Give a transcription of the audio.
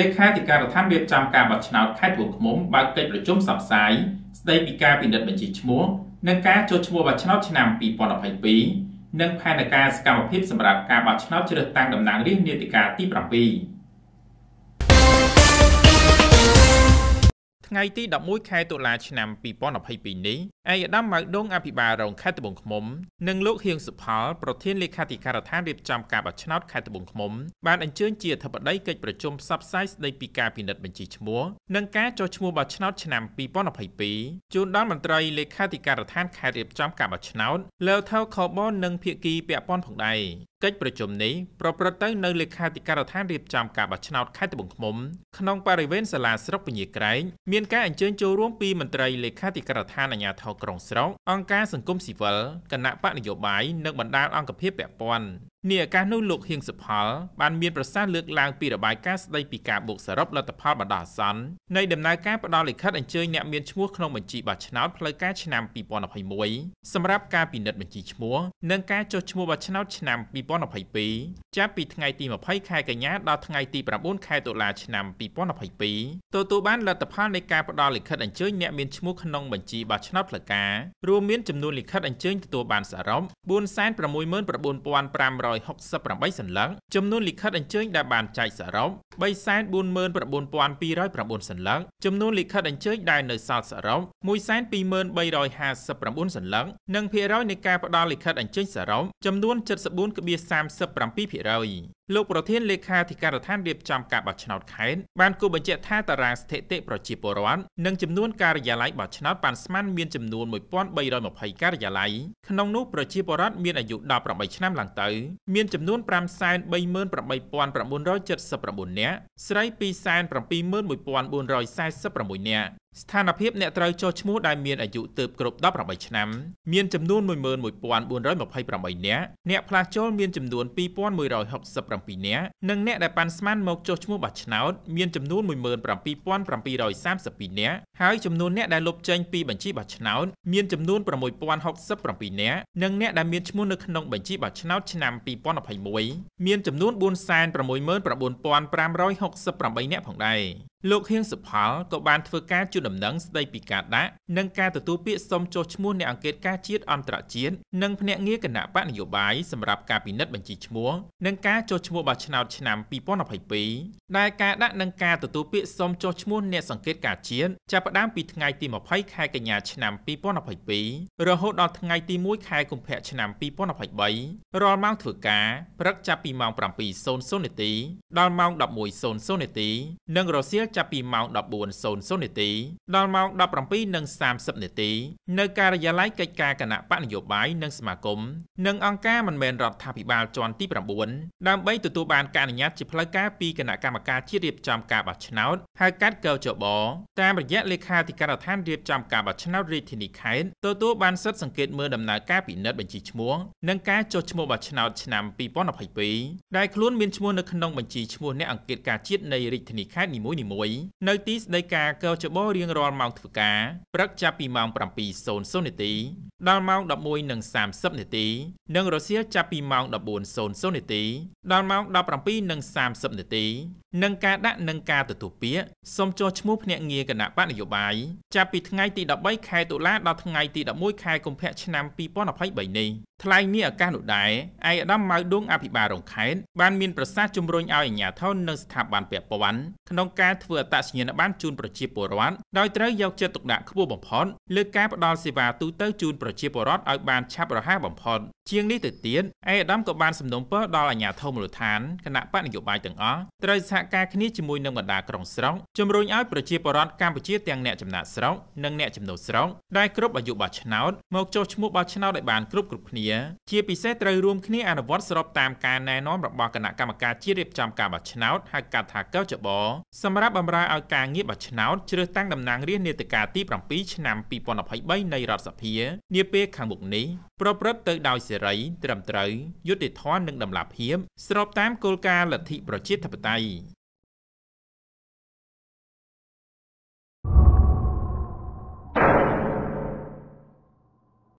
លេខាធិការដ្ឋានរៀបចំការបោះឆ្នោតខេត្តត្បូងឃ្មុំបើកកិច្ចប្រជុំផ្សព្វផ្សាយស្ដីពីការពិនិត្យបញ្ជីឈ្មោះនិងការចុះឈ្មោះបោះឆ្នោតឆ្នាំ2022និងផែនការសកម្មភាពសម្រាប់ការបោះឆ្នោតជ្រើសតាំងតំណាងរាស្ត្រនាតិកាទី7ថ្ងៃទី11ខែតុលាឆ្នាំ2022នេះឯកឧត្តមម៉ៅដងអភិបាលរងខេត្តត្បូងឃ្មុំនិងលោកហៀងសុផលប្រធានលេខាធិការដ្ឋានរៀបចំការបោះឆ្នោតខេត្តត្បូងឃ្មុំបានអញ្ជើញជាអធិបតីកិច្ចប្រជុំផ្សព្វផ្សាយស្តីពីការពិនិត្យបញ្ជីឈ្មោះនិងការចុះឈ្មោះបោះឆ្នោតឆ្នាំ2022ជូនដល់មន្ត្រីលេខាធិការដ្ឋានខេត្តរៀបចំការបោះឆ្នោតលោកថៅខបនិងភាគីពាក់ព័ន្ធផងដែរកិច្ចប្រជុំនេះប្រព្រឹត្តទៅនៅលេខាធិការដ្ឋានរៀបចំការបោះឆ្នោតខេត្តត្បូងឃ្មុំក្នុងបរិវេណសាលាស្រុកពញាក្រែងមានការអញ្ជើញចូលរួមពីមន្ត្រីលេខាធិការដ្ឋានអាជ្ញាធរហុកក្រុងស្រុកអង្គការសង្គមស៊ីវិលគណៈបកនយោបាយនិងបណ្ដាលអង្គភាពពាក់ព័ន្ធនេះឱកាសនោះលោកហៀងសុផលបានមានប្រសាសន៍លើកឡើងពីរបាយការណ៍ស្ដីពីការបូកសរុបលទ្ធផលបណ្ដោះអាសន្ននៃដំណើរការផ្ដល់លិខិតអញ្ជើញអ្នកមានឈ្មោះក្នុងបញ្ជីបោះឆ្នោតផ្លូវការឆ្នាំ2021សម្រាប់ការពិនិត្យបញ្ជីឈ្មោះនិងការចុះឈ្មោះបោះឆ្នោតឆ្នាំ2022ចាប់ពីថ្ងៃទី20ខែកញ្ញាដល់ថ្ងៃទី9ខែតុលាឆ្នាំ2022ទទួលបានលទ្ធផលនៃការផ្ដល់លិខិតអញ្ជើញអ្នកមានឈ្មោះក្នុងបញ្ជីបោះឆ្នោតផ្លូវការរួមមានចំនួនលិខិតអញ្ជើញទទួលបានសរុប469,500 168សន្លឹងចំនួនលិខិតអញ្ជើញដែលបានចែកសរុប349,209សន្លឹងចំនួនលិខិតអញ្ជើញដែលនៅសល់សរុប12359សន្លឹងនិងភាគរយនៃការផ្ដល់លិខិតអញ្ជើញសរុបចំនួន74.37%។លោកប្រធានលេខាធិការដ្ឋានរៀបចំការបោះឆ្នោតខេត្តបានគូបញ្ជាក់ថាតារាងស្ថិតិប្រជាពលរដ្ឋនិងចំនួនការិយាល័យបោះឆ្នោតបានស្មានមានចំនួន1320ការិយាល័យក្នុងនោះប្រជាពលរដ្ឋមានអាយុ18ឆ្នាំឡើងទៅមានចំនួន538,979នាក់ស្រី271,446នាក់ស្ថានភាពអ្នកត្រូវចុះឈ្មោះដែលមានអាយុទើបគ្រប់18ឆ្នាំមានចំនួន11428នាក់អ្នកផ្លាស់ចូលមានចំនួន2167នាក់និងអ្នកដែលប៉ាន់ស្មានមកចុះឈ្មោះបោះឆ្នោតមានចំនួន17732នាក់ហើយចំនួនអ្នកដែលលុបចេញពីបញ្ជីបោះឆ្នោតមានចំនួន6067នាក់និងអ្នកដែលមានឈ្មោះនៅក្នុងបញ្ជីបោះឆ្នោតឆ្នាំ2021មានចំនួន4699568នាក់ផងដែរលោកហៀងសុផលក៏បានធ្វើការជូនដំណឹងស្ដីពី ការដាក់និងការទទួលពាក្យសុំចុះឈ្មោះអ្នកអង្កេតការជាតិអន្តរជាតិនិងភ្នាក់ងារគណៈបកនយោបាយសម្រាប់ការពិនិត្យបញ្ជីឈ្មោះនិងការចុះឈ្មោះបោះឆ្នោតឆ្នាំ2022ដែលការដាក់និងការទទួលពាក្យសុំចុះឈ្មោះអ្នកសង្កេតការជាតិចាប់ផ្ដើមពីថ្ងៃទី20ខែកញ្ញាឆ្នាំ2022រហូតដល់ថ្ងៃទី1ខែកុម្ភៈឆ្នាំ2023រាល់ម៉ោងធ្វើការព្រឹកចាប់ពីម៉ោង7:00នាទីដល់ម៉ោង11:00នាទី និងរសៀលចាប់ពីម៉ោង14:00នាទីដល់ម៉ោង17:30នាទីនៅការិយាល័យកិច្ចការគណៈបកនយោបាយនិងសមាគមនិងអង្គការមិនមែនរដ្ឋាភិបាលជាន់ទី9ដើម្បីទទួលបានការអនុញ្ញាតជាផ្លូវការពីគណៈកម្មការជាតិរៀបចំការបោះឆ្នោតហៅកាត់កោចបតាមរយៈលេខាធិការដ្ឋានរៀបចំការបោះឆ្នោតរាជធានីខេត្តទទួលបានសិទ្ធិសង្កេតមើលដំណើរការពិនិត្យបញ្ជីឈ្មោះនិងការចុះឈ្មោះបោះឆ្នោតឆ្នាំ2022ដែលខ្លួនមានឈ្មោះនៅក្នុងបញ្ជីឈ្មោះអ្នកអង្គាតការជាតិនៃរាជធានីខេត្តនីមួយៗ1នៅទីស្តីការកោចបោរៀងរាល់ម៉ោងធ្វើការព្រឹកចាប់ពីម៉ោង7:00នាទី ដល់ម៉ោង11:30នាទី និងរសៀលចាប់ពីម៉ោង14:00នាទី ដល់ម៉ោង17:30នាទីនិងការដាក់និងការទទួលពាក្យសូមចុះឈ្មោះភ្នាក់ងារគណៈបកនយោបាយចាប់ពីថ្ងៃទី13ខែតុលាដល់ថ្ងៃទី11ខែកុម្ភៈឆ្នាំ2023នេះថ្លែងងារឱកាសនោះដែរឯកឧត្តមម៉ៅដួងអភិបាលរងខេត្តបានមានប្រសាសន៍ជំរុញឲ្យអាជ្ញាធរនិងស្ថាប័នពាក់ព័ន្ធក្នុងការធ្វើធ្វើអត្តសញ្ញាណប័ណ្ណជូនប្រជាពលរដ្ឋដោយត្រូវយកចិត្តទុកដាក់ខ្ពស់បំផុតលើការផ្តល់សេវាទូទៅជូនប្រជាពលរដ្ឋឲ្យបានឆាប់រហ័សបំផុតជាងនេះទៅទៀតអេដាមក៏បានសំណូមពរដល់អាជ្ញាធរមូលដ្ឋានគណៈបកនយោបាយទាំងអស់ត្រូវសហការគ្នាជាមួយនឹងបណ្ដាក្រុងស្រុកជំរុញឲ្យប្រជាពលរដ្ឋកម្ពុជាទាំងអ្នកចំណាក់ស្រុកនិងអ្នកចំណូលស្រុកដែលគ្រប់អាយុបោះឆ្នោតមកចុះឈ្មោះបោះឆ្នោតឲ្យបានគ្រប់គ្រប់គ្នាជាពិសេសត្រូវរួមគ្នាអនុវត្តស្របតាមការណែនាំរបស់គណៈកម្មការជាតិរៀបចំការបោះឆ្នោតហៅកាត់ថាកោចបសម្រាប់បម្រើឲ្យការងារបោះឆ្នោតជ្រើសតាំងតំណាងរាស្ត្រនាតិកាទី7ឆ្នាំ2023នៃរដ្ឋសភានាពេលខាងមុខនេះប្រព្រឹត្តទៅដោយសេរីត្រឹមត្រូវយុត្តិធម៌និងតម្លាភាពស្របតាមគោលការណ៍លទ្ធិប្រជាធិបតេយ្យ